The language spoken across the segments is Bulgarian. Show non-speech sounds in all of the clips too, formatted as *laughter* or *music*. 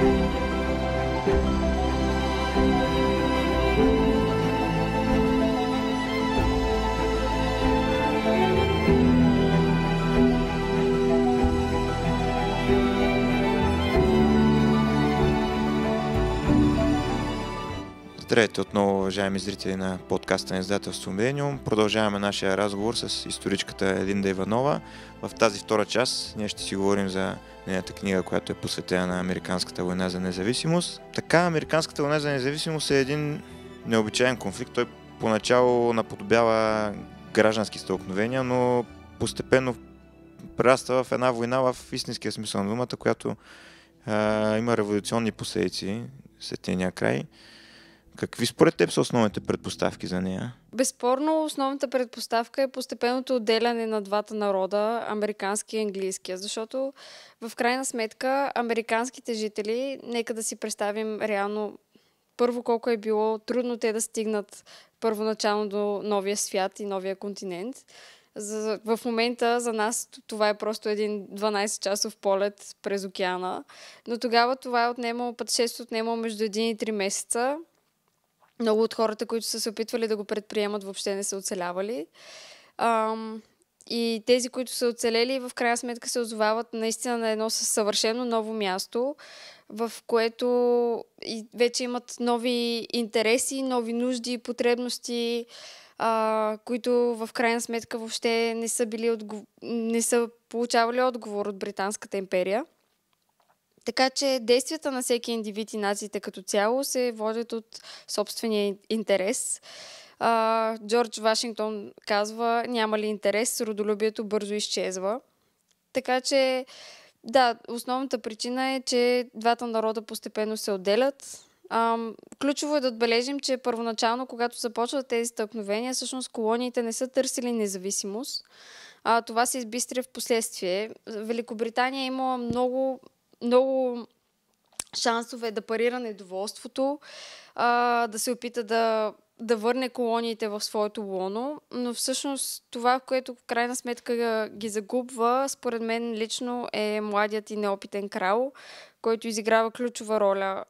Thank you. Здравейте отново, уважаеми зрители на подкаста на издателство Медениум. Продължаваме нашия разговор с историчката Линда Иванова. В тази втора част ние ще си говорим за нейната книга, която е посветена на Американската война за независимост. Така, Американската война за независимост е един необичайен конфликт. Той поначало наподобява граждански стълкновения, но постепенно прераства в една война в истинския смисъл на думата, която а, има революционни последици след тения край. Какви според теб са основните предпоставки за нея? Безспорно, основната предпоставка е постепенното отделяне на двата народа, американски и английския, защото в крайна сметка американските жители, нека да си представим реално първо колко е било трудно те да стигнат първоначално до новия свят и новия континент. За, в момента за нас това е просто един 12-часов полет през океана, но тогава това е отнемало, пътешествието е отнемало между 1 и 3 месеца много от хората, които са се опитвали да го предприемат, въобще не са оцелявали. Ам, и тези, които са оцелели, в крайна сметка се озовават наистина на едно съвършено ново място, в което и вече имат нови интереси, нови нужди, потребности, а, които в крайна сметка въобще не са, били отгов... не са получавали отговор от Британската империя. Така че действията на всеки индивид и нациите като цяло се водят от собствения интерес. А, Джордж Вашингтон казва, няма ли интерес, родолюбието бързо изчезва. Така че, да, основната причина е, че двата народа постепенно се отделят. Ам, ключово е да отбележим, че първоначално, когато започват тези стъкновения, всъщност колониите не са търсили независимост. А, това се избистри в последствие. Великобритания има е имала много много шансове да парира недоволството, а, да се опита да, да върне колониите в своето лоно, но всъщност това, което в крайна сметка ги загубва, според мен лично е младият и неопитен крал, който изиграва ключова роля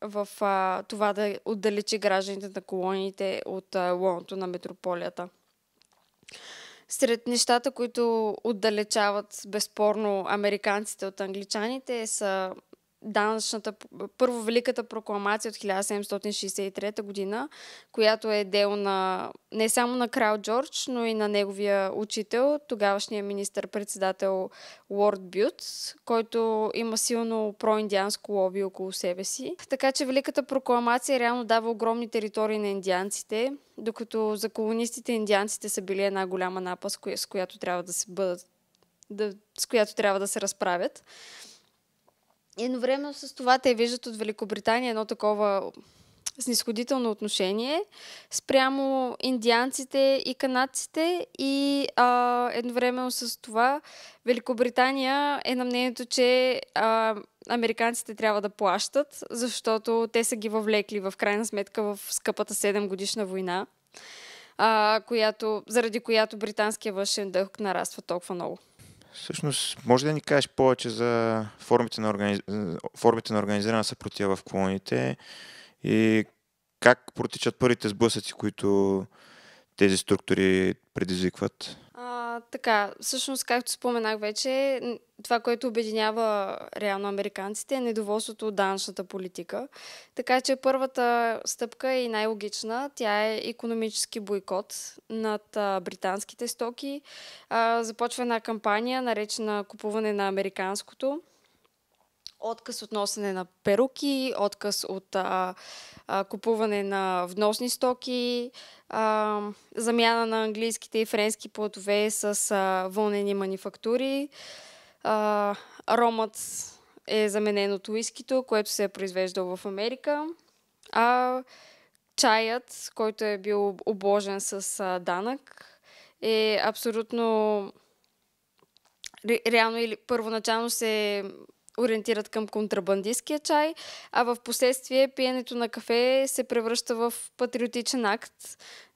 в а, това да отдалечи гражданите на колониите от а, лоното на метрополията. Сред нещата, които отдалечават безспорно американците от англичаните са данъчната, първо Великата прокламация от 1763 година, която е дел на не само на крал Джордж, но и на неговия учител, тогавашния министър-председател Уорд Бют, който има силно проиндианско лоби около себе си. Така че Великата прокламация реално дава огромни територии на индианците, докато за колонистите индианците са били една голяма напаст, с която трябва да се бъдат да, с която трябва да се разправят едновременно с това те виждат от Великобритания едно такова снисходително отношение спрямо индианците и канадците и а, едновременно с това Великобритания е на мнението, че а, американците трябва да плащат, защото те са ги въвлекли в крайна сметка в скъпата 7 годишна война, а, която, заради която британския външен дълг нараства толкова много. Всъщност, може да ни кажеш повече за формите на, органи... формите на организирана съпротива в колоните и как протичат първите сблъсъци, които тези структури предизвикват? така, всъщност, както споменах вече, това, което обединява реално американците е недоволството от данъчната политика. Така че първата стъпка е и най-логична. Тя е економически бойкот над а, британските стоки. А, започва една кампания, наречена купуване на американското. Отказ от носене на перуки, отказ от а, а, купуване на вносни стоки, а, замяна на английските и френски плодове с а, вълнени манифактури. А, ромът е заменен от уискито, което се е произвеждал в Америка. А чаят, който е бил обложен с а, данък, е абсолютно реално или първоначално се ориентират към контрабандистския чай, а в последствие пиенето на кафе се превръща в патриотичен акт,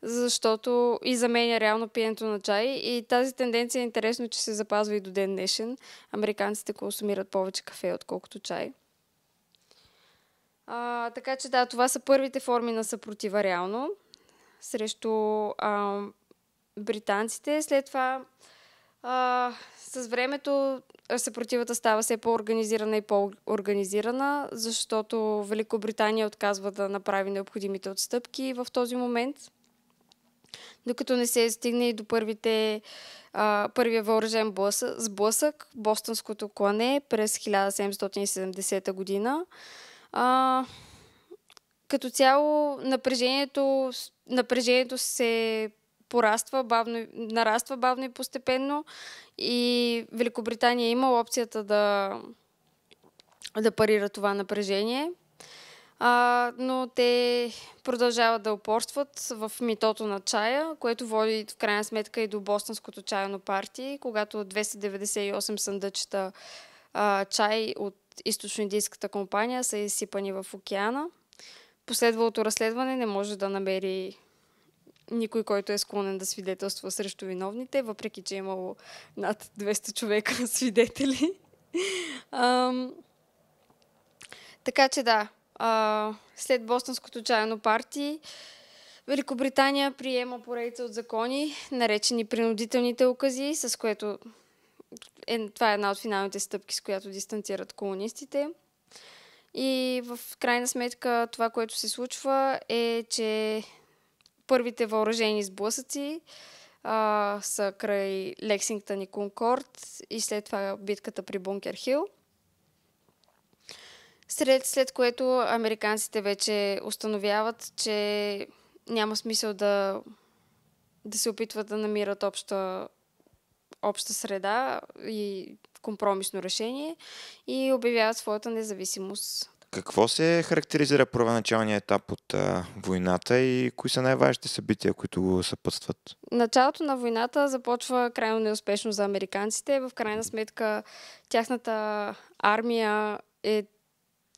защото и заменя реално пиенето на чай. И тази тенденция е интересно, че се запазва и до ден днешен. Американците консумират повече кафе, отколкото чай. А, така че да, това са първите форми на съпротива реално срещу а, британците. След това а, с времето съпротивата става все по-организирана и по-организирана, защото Великобритания отказва да направи необходимите отстъпки в този момент, докато не се стигне и до първите, а, първия въоръжен сблъсък, Бостонското клане през 1770 година. А, като цяло напрежението, напрежението се пораства бавно, нараства бавно и постепенно и Великобритания има опцията да, да парира това напрежение. А, но те продължават да упорстват в митото на чая, което води в крайна сметка и до Бостонското чайно партии, когато 298 съндъчета а, чай от източно-индийската компания са изсипани в океана. Последвалото разследване не може да намери никой, който е склонен да свидетелства срещу виновните, въпреки че е имало над 200 човека *laughs* свидетели. Ам, така че да, а, след Бостонското чайно парти Великобритания приема поредица от закони, наречени принудителните укази, с което е, това е една от финалните стъпки, с която дистанцират колонистите. И в крайна сметка това, което се случва е, че Първите въоръжени сблъсъци а, са край Лексингтън и Конкорд и след това битката при Бункер Хил. След, след което американците вече установяват, че няма смисъл да, да се опитват да намират обща, обща среда и компромисно решение и обявяват своята независимост какво се характеризира първоначалният етап от а, войната и кои са най-важните събития, които го съпътстват? Началото на войната започва крайно неуспешно за американците. В крайна сметка тяхната армия е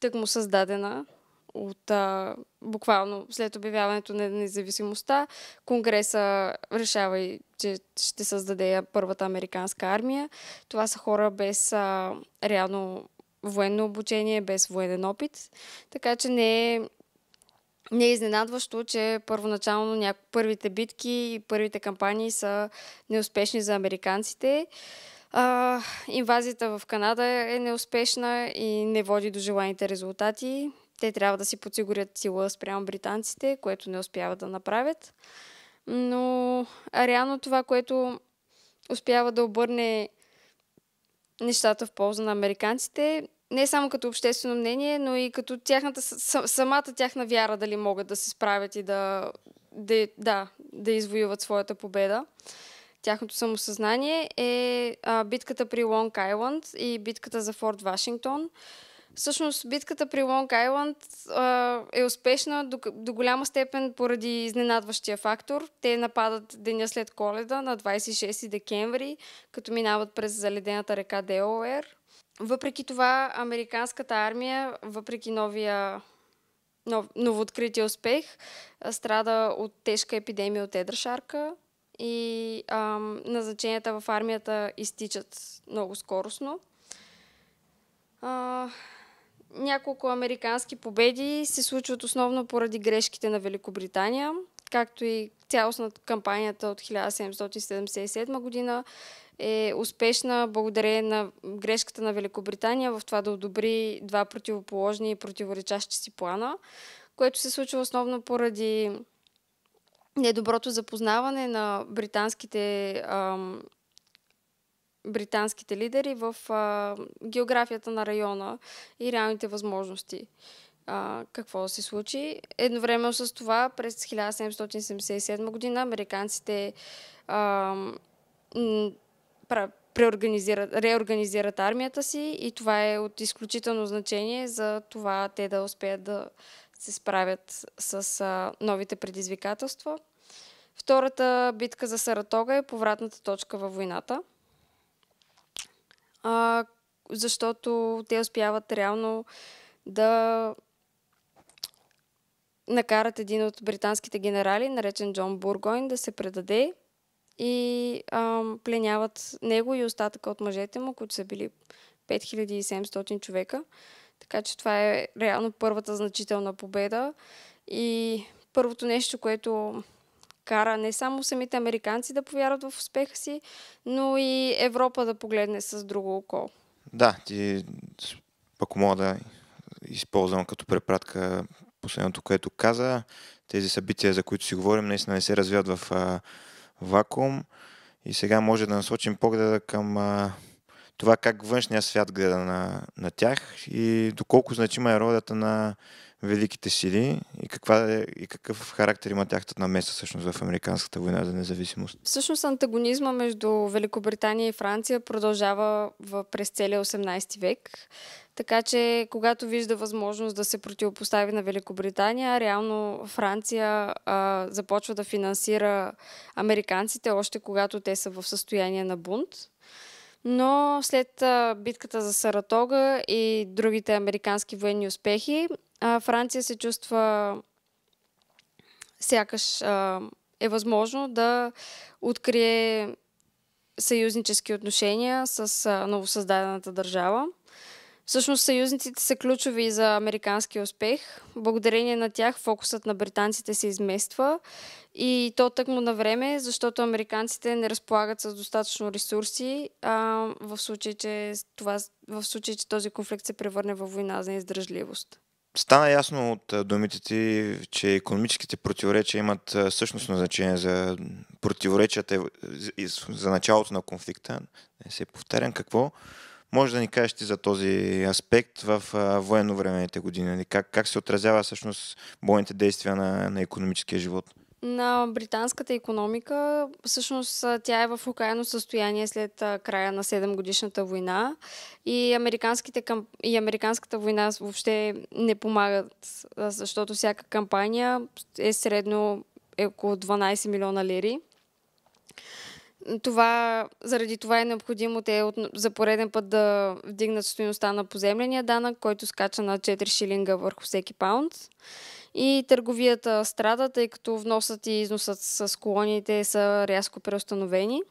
тъкмо създадена от а, буквално след обявяването на независимостта. Конгреса решава и, че ще създаде първата американска армия. Това са хора без а, реално военно обучение, без военен опит. Така че не е, не е изненадващо, че първоначално няко... първите битки и първите кампании са неуспешни за американците. А, инвазията в Канада е неуспешна и не води до желаните резултати. Те трябва да си подсигурят сила спрямо британците, което не успяват да направят. Но реално това, което успява да обърне нещата в полза на американците. Не само като обществено мнение, но и като тяхната, самата тяхна вяра дали могат да се справят и да, да, да, да извоюват своята победа. Тяхното самосъзнание е а, битката при Лонг Айланд и битката за Форт Вашингтон. Всъщност битката при Лонг Айланд е успешна до, до голяма степен поради изненадващия фактор. Те нападат деня след коледа на 26 декември, като минават през заледената река Делауер. Въпреки това, американската армия, въпреки новия нов, новооткрития успех, страда от тежка епидемия от едрашарка и ам, назначенията в армията изтичат много скоростно. А, няколко американски победи се случват основно поради грешките на Великобритания, както и цялостната кампанията от 1777 година е успешна благодарение на грешката на Великобритания в това да одобри два противоположни и противоречащи си плана, което се случва основно поради недоброто запознаване на британските ам, британските лидери в а, географията на района и реалните възможности. А, какво се случи? Едновременно с това, през 1777 година американците а, преорганизират, реорганизират армията си и това е от изключително значение за това те да успеят да се справят с а, новите предизвикателства. Втората битка за Саратога е повратната точка във войната – а, защото те успяват реално да накарат един от британските генерали, наречен Джон Бургойн, да се предаде и а, пленяват него и остатъка от мъжете му, които са били 5700 човека. Така че това е реално първата значителна победа. И първото нещо, което кара не само самите американци да повярват в успеха си, но и Европа да погледне с друго око. Да, ти, пък мога да използвам като препратка последното, което каза, тези събития, за които си говорим, наистина не се развиват в а, вакуум. И сега може да насочим погледа към а, това как външния свят гледа на, на тях и доколко значима е ролята на великите сили и, каква е, и какъв характер има тяхната намеса всъщност в Американската война за независимост? Всъщност антагонизма между Великобритания и Франция продължава в, през целия 18 век. Така че, когато вижда възможност да се противопостави на Великобритания, реално Франция а, започва да финансира американците, още когато те са в състояние на бунт но след битката за Саратога и другите американски военни успехи, Франция се чувства сякаш е възможно да открие съюзнически отношения с новосъздадената държава – Всъщност съюзниците са ключови за американски успех. Благодарение на тях фокусът на британците се измества и то тъкмо на време, защото американците не разполагат с достатъчно ресурси а, в, случай, че това, в случай, че този конфликт се превърне във война за издържливост. Стана ясно от думите ти, че економическите противоречия имат същностно значение за противоречията за началото на конфликта. Не се повтарям какво. Може да ни кажеш ти за този аспект в военновременните години? Нали, как, как се отразява всъщност бойните действия на, на економическия живот? на британската економика. Всъщност тя е в окаяно състояние след края на 7 годишната война и, американските камп... и американската война въобще не помагат, защото всяка кампания е средно е около 12 милиона лири. Това, заради това е необходимо те от, за пореден път да вдигнат стоеността на поземления данък, който скача на 4 шилинга върху всеки паунд. И търговията страда, тъй като вносът и износът с колониите са рязко преустановени.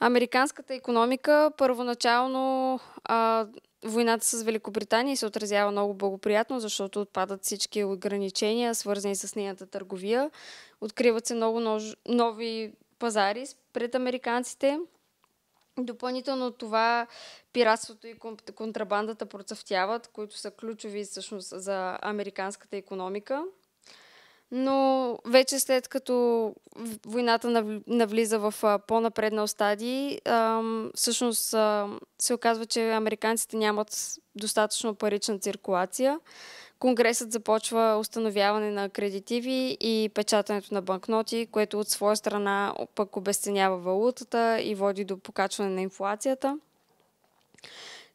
Американската економика първоначално а, войната с Великобритания се отразява много благоприятно, защото отпадат всички ограничения, свързани с нейната търговия. Откриват се много нож... нови пазари, пред американците. Допълнително това пиратството и контрабандата процъфтяват, които са ключови всъщност за американската економика. Но вече след като войната навлиза в по-напреднал стадий, всъщност се оказва, че американците нямат достатъчно парична циркулация Конгресът започва установяване на кредитиви и печатането на банкноти, което от своя страна пък обесценява валутата и води до покачване на инфлацията.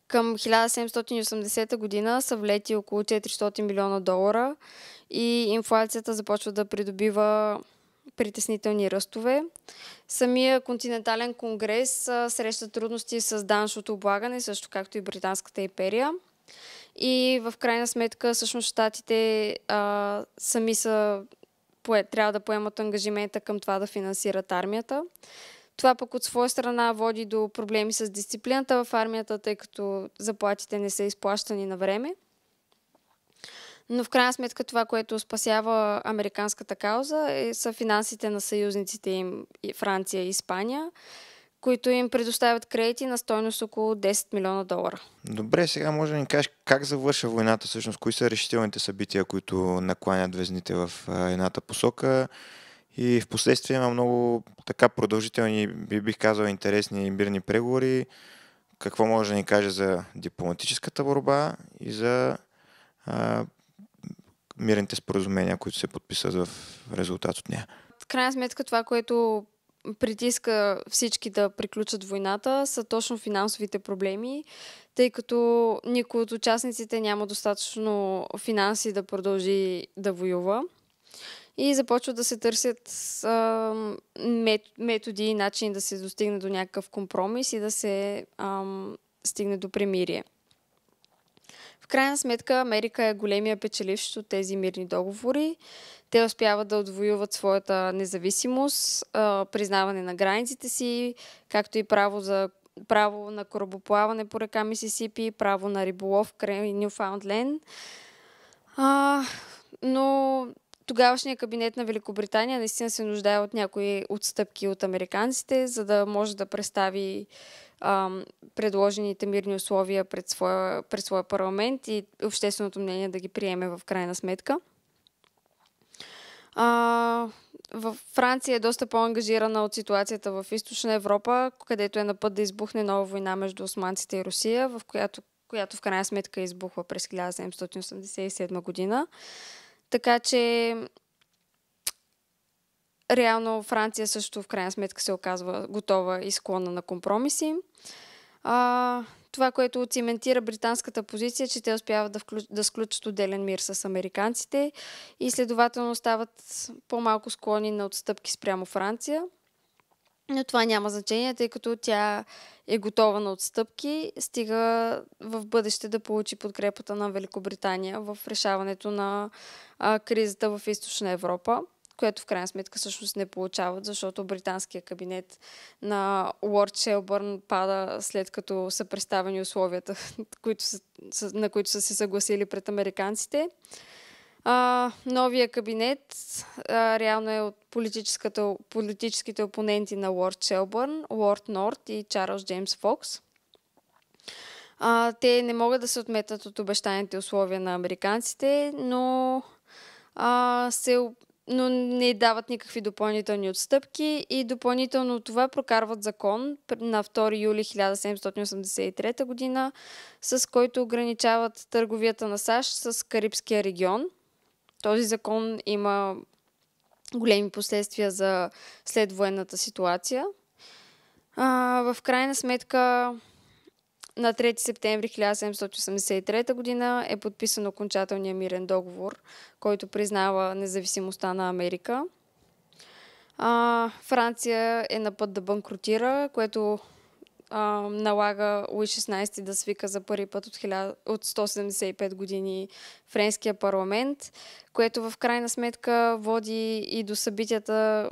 Към 1780 година са влети около 400 милиона долара и инфлацията започва да придобива притеснителни ръстове. Самия континентален конгрес среща трудности с данъчното облагане, също както и Британската империя. И в крайна сметка, всъщност, щатите а, сами са, пое, трябва да поемат ангажимента към това да финансират армията. Това пък от своя страна води до проблеми с дисциплината в армията, тъй като заплатите не са изплащани на време. Но в крайна сметка това, което спасява американската кауза е, са финансите на съюзниците им Франция и Испания които им предоставят кредити на стойност около 10 милиона долара. Добре, сега може да ни кажеш как завърша войната, всъщност кои са решителните събития, които накланят везните в едната посока и в последствие има много така продължителни, би бих казал, интересни и мирни преговори. Какво може да ни каже за дипломатическата борба и за а, мирните споразумения, които се подписват в резултат от нея? В крайна сметка това, което притиска всички да приключат войната са точно финансовите проблеми, тъй като никой от участниците няма достатъчно финанси да продължи да воюва. И започват да се търсят а, методи и начини да се достигне до някакъв компромис и да се а, стигне до премирие. В крайна сметка Америка е големия печеливш от тези мирни договори, те успяват да отвоюват своята независимост, признаване на границите си, както и право за право на корабоплаване по река Мисисипи, право на риболов край Нюфаундленд. но тогавашният кабинет на Великобритания наистина се нуждае от някои отстъпки от американците, за да може да представи ам, предложените мирни условия пред своя, пред своя парламент и общественото мнение да ги приеме в крайна сметка. А, в Франция е доста по-ангажирана от ситуацията в Източна Европа, където е на път да избухне нова война между османците и Русия, в която, която в крайна сметка е избухва през 1787 година. Така че реално Франция също в крайна сметка се оказва готова и склонна на компромиси. А, това, което циментира британската позиция, че те успяват да, вклю... да сключат отделен мир с американците и следователно стават по-малко склонни на отстъпки спрямо Франция. Но това няма значение, тъй като тя е готова на отстъпки, стига в бъдеще да получи подкрепата на Великобритания в решаването на а, кризата в източна Европа което в крайна сметка всъщност не получават, защото британския кабинет на Уорд Шелбърн пада след като са представени условията, *laughs* които са, на които са се съгласили пред американците. А, новия кабинет а, реално е от политическите опоненти на Лорд Шелбърн, Уорд Норт и Чарлз Джеймс Фокс. А, те не могат да се отметат от обещаните условия на американците, но а, се но не дават никакви допълнителни отстъпки и допълнително това прокарват закон на 2 юли 1783 година, с който ограничават търговията на САЩ с Карибския регион. Този закон има големи последствия за следвоенната ситуация. А, в крайна сметка на 3 септември 1783 г. е подписан окончателния мирен договор, който признава независимостта на Америка. А, Франция е на път да банкротира, което а, налага Луи 16 да свика за първи път от, 1000, от 175 години френския парламент, което в крайна сметка води и до събитията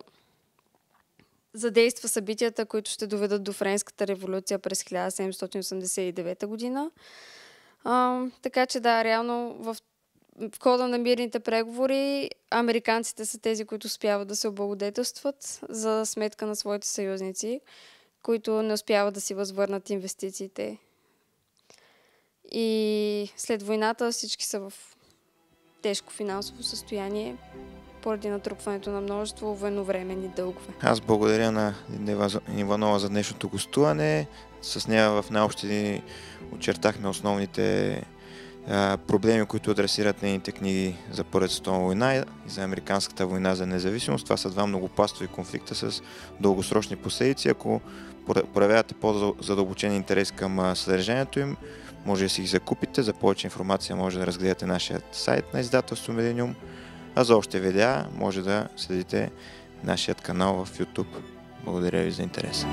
задейства събитията, които ще доведат до Френската революция през 1789 година. А, така че да, реално в, в хода на мирните преговори американците са тези, които успяват да се облагодетелстват за сметка на своите съюзници, които не успяват да си възвърнат инвестициите. И след войната всички са в тежко финансово състояние поради натрупването на множество военновремени дългове. Аз благодаря на Иванова за днешното гостуване. С нея в наобщи очертахме основните проблеми, които адресират нейните книги за Първата световна война и за Американската война за независимост. Това са два многопластови конфликта с дългосрочни последици. Ако проявявате по-задълбочен интерес към съдържанието им, може да си ги закупите. За повече информация може да разгледате нашия сайт на издателство Медениум. А за още видеа може да следите нашият канал в YouTube. Благодаря ви за интереса.